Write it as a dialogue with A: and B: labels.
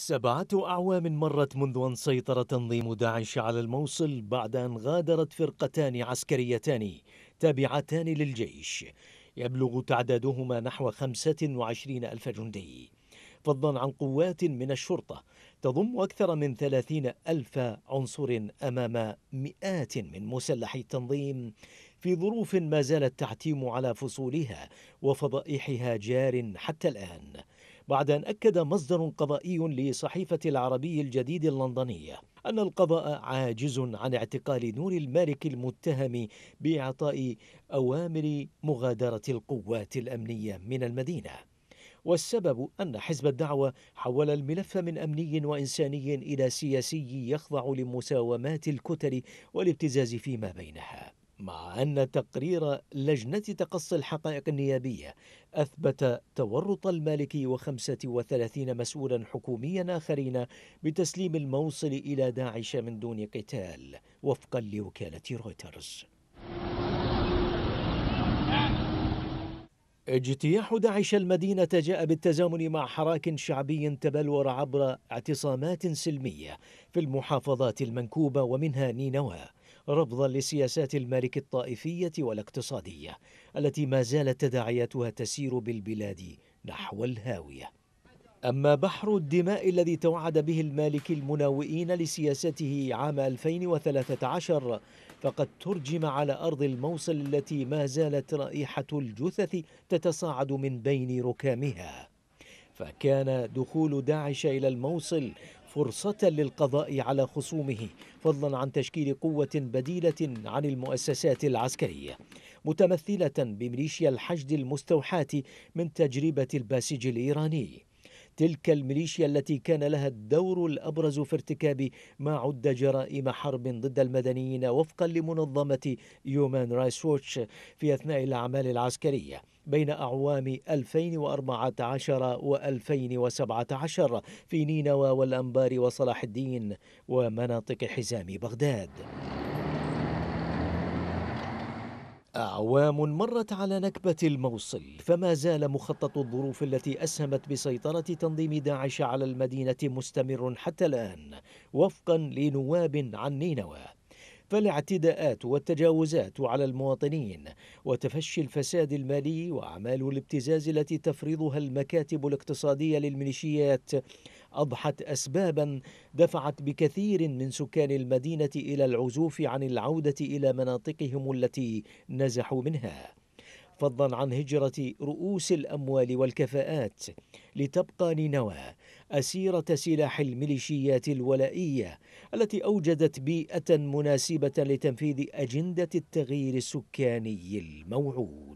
A: سبعة أعوام مرت منذ أن سيطر تنظيم داعش على الموصل بعد أن غادرت فرقتان عسكريتان تابعتان للجيش يبلغ تعدادهما نحو 25 ألف جندي فضلا عن قوات من الشرطة تضم أكثر من 30 ألف عنصر أمام مئات من مسلحي التنظيم في ظروف ما زال التعتيم على فصولها وفضائحها جار حتى الآن بعد أن أكد مصدر قضائي لصحيفة العربي الجديد اللندنية أن القضاء عاجز عن اعتقال نور المالك المتهم بإعطاء أوامر مغادرة القوات الأمنية من المدينة والسبب أن حزب الدعوة حول الملف من أمني وإنساني إلى سياسي يخضع لمساومات الكتل والابتزاز فيما بينها مع أن تقرير لجنة تقصي الحقائق النيابية أثبت تورط المالكي و35 مسؤولا حكوميا آخرين بتسليم الموصل إلى داعش من دون قتال وفقا لوكالة رويترز اجتياح داعش المدينة جاء بالتزامن مع حراك شعبي تبلور عبر اعتصامات سلمية في المحافظات المنكوبة ومنها نينوى رفضا لسياسات المالك الطائفية والاقتصادية التي ما زالت تداعياتها تسير بالبلاد نحو الهاوية أما بحر الدماء الذي توعد به المالك المناوئين لسياسته عام 2013 فقد ترجم على أرض الموصل التي ما زالت رائحة الجثث تتصاعد من بين ركامها فكان دخول داعش إلى الموصل فرصة للقضاء على خصومه فضلا عن تشكيل قوة بديلة عن المؤسسات العسكرية متمثلة بميليشيا الحشد المستوحاة من تجربة الباسج الإيراني تلك الميليشيا التي كان لها الدور الأبرز في ارتكاب ما عد جرائم حرب ضد المدنيين وفقا لمنظمة يومان رايس ووتش في أثناء الأعمال العسكرية بين أعوام 2014 و 2017 في نينوى والأنبار وصلاح الدين ومناطق حزام بغداد أعوام مرت على نكبة الموصل فما زال مخطط الظروف التي أسهمت بسيطرة تنظيم داعش على المدينة مستمر حتى الآن وفقا لنواب عن نينوى فالاعتداءات والتجاوزات على المواطنين وتفشي الفساد المالي وأعمال الابتزاز التي تفرضها المكاتب الاقتصادية للميليشيات أضحت أسبابا دفعت بكثير من سكان المدينة إلى العزوف عن العودة إلى مناطقهم التي نزحوا منها فضلا عن هجرة رؤوس الأموال والكفاءات لتبقى نينوى أسيرة سلاح الميليشيات الولائية التي أوجدت بيئة مناسبة لتنفيذ أجندة التغيير السكاني الموعود